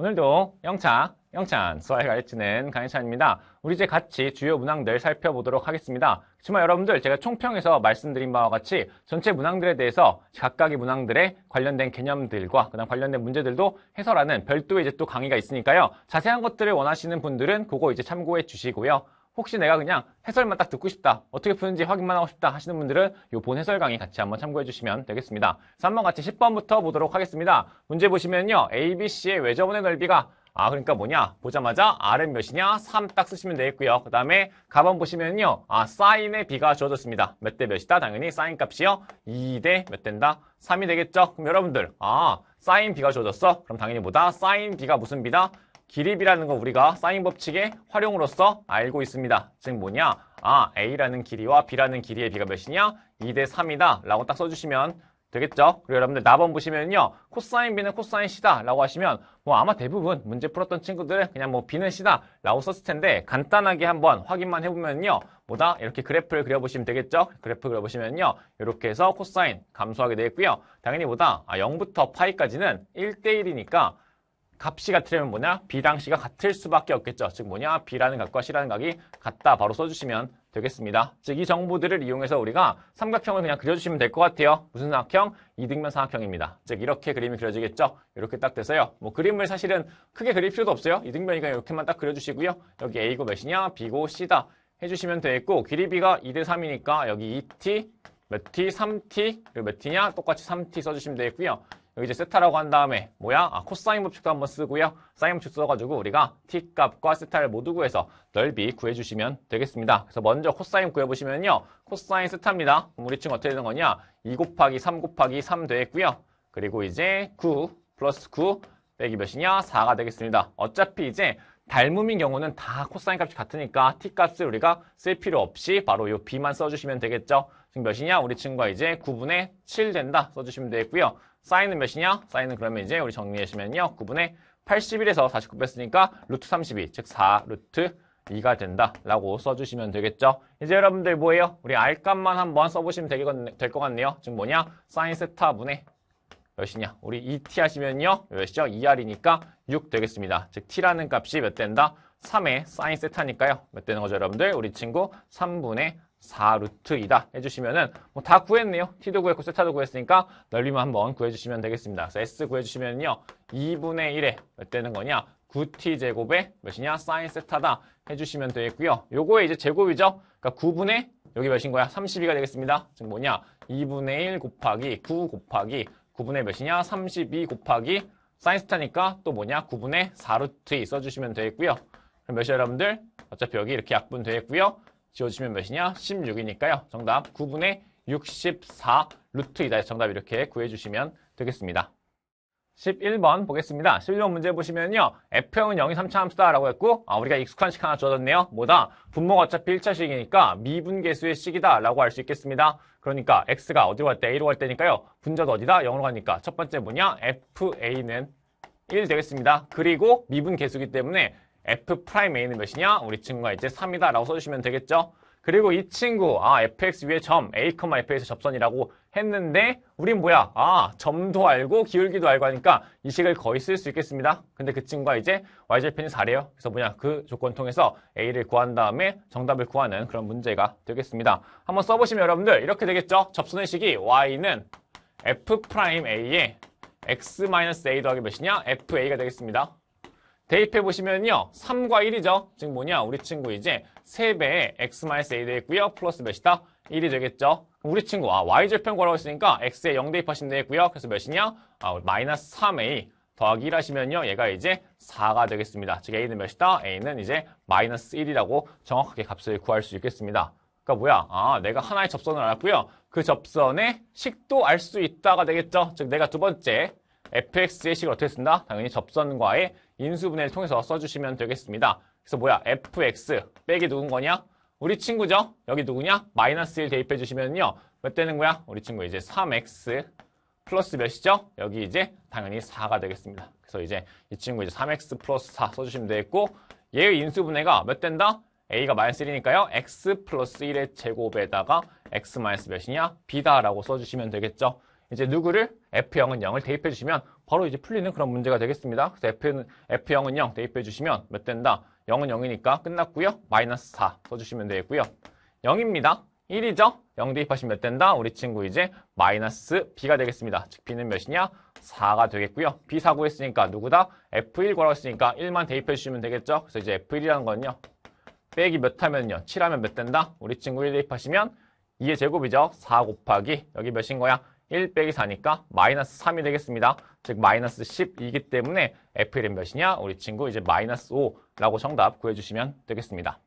오늘도 영차, 영찬, 수아의 가르치는 강희찬입니다. 우리 이제 같이 주요 문항들 살펴보도록 하겠습니다. 그지만 여러분들 제가 총평에서 말씀드린 바와 같이 전체 문항들에 대해서 각각의 문항들의 관련된 개념들과 그다음 관련된 문제들도 해설하는 별도의 이제 또 강의가 있으니까요. 자세한 것들을 원하시는 분들은 그거 이제 참고해 주시고요. 혹시 내가 그냥 해설만 딱 듣고 싶다, 어떻게 푸는지 확인만 하고 싶다 하시는 분들은 이 본 해설 강의 같이 한번 참고해 주시면 되겠습니다. 3번 같이 10번부터 보도록 하겠습니다. 문제 보시면요. ABC의 외접원의 넓이가 아 그러니까 뭐냐 보자마자 R은 몇이냐 3 딱 쓰시면 되겠고요 그 다음에 가방 보시면요 아 사인의 비가 주어졌습니다 몇 대 몇이다 당연히 사인 값이요 2 대 몇 된다 3이 되겠죠 그럼 여러분들 아 사인 비가 주어졌어 그럼 당연히 뭐다 사인 비가 무슨 비다 기립이라는 거 우리가 사인 법칙의 활용으로써 알고 있습니다. 즉 뭐냐? 아, A라는 길이와 B라는 길이의 비가 몇이냐? 2대 3이다 라고 딱 써주시면 되겠죠? 그리고 여러분들 나번 보시면요. 코사인 B는 코사인 C다 라고 하시면 뭐 아마 대부분 문제 풀었던 친구들은 그냥 뭐 B는 C다 라고 썼을 텐데 간단하게 한번 확인만 해보면요. 뭐다? 이렇게 그래프를 그려보시면 되겠죠? 그래프 그려보시면요. 이렇게 해서 코사인 감소하게 되겠고요. 당연히 뭐다? 아, 0부터 파이까지는 1대1이니까 값이 같으려면 뭐냐? B당시가 같을 수밖에 없겠죠. 즉 뭐냐? B라는 값과 C라는 값이 같다. 바로 써주시면 되겠습니다. 즉 이 정보들을 이용해서 우리가 삼각형을 그냥 그려주시면 될 것 같아요. 무슨 삼각형 이등면 삼각형입니다즉 이렇게 그림이 그려지겠죠. 이렇게 딱 돼서요. 뭐 그림을 사실은 크게 그릴 필요도 없어요. 이등면이 그냥 이렇게만 딱 그려주시고요. 여기 A고 몇이냐? B고 C다. 해주시면 되겠고 길이 B가 2대 3이니까 여기 2T, 몇 T, 3T, 그리고 몇 T냐? 똑같이 3T 써주시면 되겠고요. 여기 이제 세타라고 한 다음에 뭐야? 아, 코사인 법칙도 한번 쓰고요. 사인 법칙 써가지고 우리가 t값과 세타를 모두 구해서 넓이 구해주시면 되겠습니다. 그래서 먼저 코사인 구해보시면요. 코사인 세타입니다. 우리층 어떻게 되는 거냐? 2 곱하기 3 곱하기 3 되겠고요. 그리고 이제 9 플러스 9 빼기 몇이냐? 4가 되겠습니다. 어차피 이제 닮음인 경우는 다 코사인 값이 같으니까 t값을 우리가 쓸 필요 없이 바로 이 b만 써주시면 되겠죠. 지금 몇이냐? 우리 친구가 이제 9분의 7 된다 써주시면 되겠고요. 사인은 몇이냐? 사인은 그러면 이제 우리 정리하시면요 9분의 81에서 49 뺐으니까 루트 32, 즉 4 루트 2가 된다 라고 써주시면 되겠죠. 이제 여러분들 뭐예요? 우리 알값만 한번 써보시면 될 것 같네요. 지금 뭐냐? 사인 세타 분의 몇이냐? 우리 ET 하시면요. 몇이죠? 2R이니까 6 되겠습니다. 즉 T라는 값이 몇 된다? 3의 사인 세타니까요. 몇 되는 거죠, 여러분들? 우리 친구 3분의 4루트이다 해주시면은 뭐다 구했네요. t도 구했고 세타도 구했으니까 넓이만 한번 구해주시면 되겠습니다. 그래서 s 구해주시면요. 2분의 1에 몇 되는 거냐? 9t 제곱에 몇이냐? 사인 세타다 해주시면 되겠고요. 요거에 이제 제곱이죠. 그러니까 9분의 여기 몇인 거야? 32가 되겠습니다. 지금 뭐냐? 2분의 1 곱하기 9 곱하기 9분의 몇이냐? 32 곱하기 사인 세타니까 또 뭐냐? 9분의 4루트 2 써주시면 되겠고요. 그럼 몇이 여러분들? 어차피 여기 이렇게 약분 되겠고요. 지워주시면 몇이냐? 16이니까요. 정답 9분의 64 루트 이다 정답 이렇게 구해주시면 되겠습니다. 11번 보겠습니다. 11번 문제 보시면요. F형은 0이 3차 함수다라고 했고 아, 우리가 익숙한 식 하나 주어졌네요. 뭐다? 분모가 어차피 1차식이니까 미분계수의 식이다라고 할 수 있겠습니다. 그러니까 x가 어디로 갈 때? a로 갈 때니까요. 분자도 어디다? 0으로 가니까 첫 번째 뭐냐? fa는 1 되겠습니다. 그리고 미분계수기 때문에 f 프라임에는 몇이냐? 우리 친구가 이제 3이다 라고 써주시면 되겠죠? 그리고 이 친구 아 fx 위에 점 a, f에서 접선이라고 했는데 우린 뭐야? 아 점도 알고 기울기도 알고 하니까 이 식을 거의 쓸 수 있겠습니다. 근데 그 친구가 이제 y z 편이 4래요. 그래서 뭐냐 그 조건 통해서 a를 구한 다음에 정답을 구하는 그런 문제가 되겠습니다. 한번 써보시면 여러분들 이렇게 되겠죠? 접선의 식이 y는 f'a에 x-a 더하기 몇이냐? fa가 되겠습니다. 대입해 보시면요. 3과 1이죠. 지금 뭐냐? 우리 친구 이제 3배에 x-a 마이너스 되겠고요. 플러스 몇이다? 1이 되겠죠. 우리 친구 아 y절편구하라고 했으니까 x에 0 대입하시면 되겠고요. 그래서 몇이냐? 아 마이너스 3a 더하기 1 하시면요. 얘가 이제 4가 되겠습니다. 즉 a는 몇이다? a는 이제 마이너스 1이라고 정확하게 값을 구할 수 있겠습니다. 그러니까 뭐야? 아 내가 하나의 접선을 알았고요. 그 접선의 식도 알 수 있다가 되겠죠. 즉 내가 두 번째 fx의 식을 어떻게 쓴다? 당연히 접선과의 인수분해를 통해서 써주시면 되겠습니다. 그래서 뭐야? fx 빼기 누군 거냐? 우리 친구죠? 여기 누구냐? 마이너스 1 대입해 주시면요. 몇 되는 거야? 우리 친구 이제 3x 플러스 몇이죠? 여기 이제 당연히 4가 되겠습니다. 그래서 이제 이 친구 이제 3x 플러스 4 써주시면 되겠고 얘의 인수분해가 몇 된다? a가 마이너스 1이니까요. x 플러스 1의 제곱에다가 x 마이너스 몇이냐? b다라고 써주시면 되겠죠. 이제 누구를 f0은 0을 대입해 주시면 바로 이제 풀리는 그런 문제가 되겠습니다. 그래서 F는, F0은요, 대입해 주시면 몇 된다? 0은 0이니까 끝났고요. 마이너스 4 써주시면 되겠고요. 0입니다. 1이죠? 0 대입하시면 몇 된다? 우리 친구 이제 마이너스 B가 되겠습니다. 즉 B는 몇이냐? 4가 되겠고요. B 4고 했으니까 누구다? F1 구라고 했으니까 1만 대입해 주시면 되겠죠? 그래서 이제 F1이라는 건요. 빼기 몇 하면요? 7하면 몇 된다? 우리 친구 1 대입하시면 2의 제곱이죠. 4 곱하기 여기 몇인 거야? 1 빼기 4니까 마이너스 3이 되겠습니다. 즉 마이너스 10이기 때문에 FL은 몇이냐? 우리 친구 이제 마이너스 5라고 정답 구해주시면 되겠습니다.